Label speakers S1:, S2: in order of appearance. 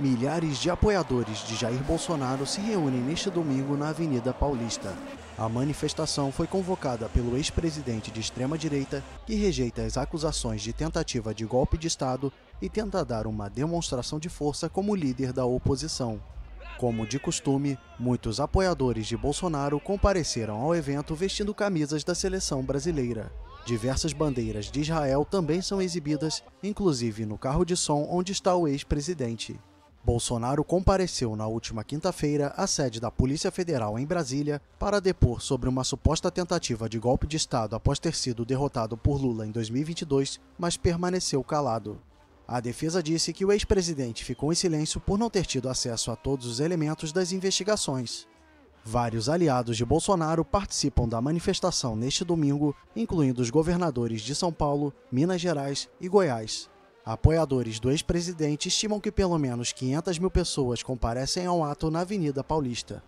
S1: Milhares de apoiadores de Jair Bolsonaro se reúnem neste domingo na Avenida Paulista. A manifestação foi convocada pelo ex-presidente de extrema-direita, que rejeita as acusações de tentativa de golpe de Estado e tenta dar uma demonstração de força como líder da oposição. Como de costume, muitos apoiadores de Bolsonaro compareceram ao evento vestindo camisas da seleção brasileira. Diversas bandeiras de Israel também são exibidas, inclusive no carro de som onde está o ex-presidente. Bolsonaro compareceu na última quinta-feira à sede da Polícia Federal em Brasília para depor sobre uma suposta tentativa de golpe de Estado após ter sido derrotado por Lula em 2022, mas permaneceu calado. A defesa disse que o ex-presidente ficou em silêncio por não ter tido acesso a todos os elementos das investigações. Vários aliados de Bolsonaro participam da manifestação neste domingo, incluindo os governadores de São Paulo, Minas Gerais e Goiás. Apoiadores do ex-presidente estimam que pelo menos 500 mil pessoas comparecem ao ato na Avenida Paulista.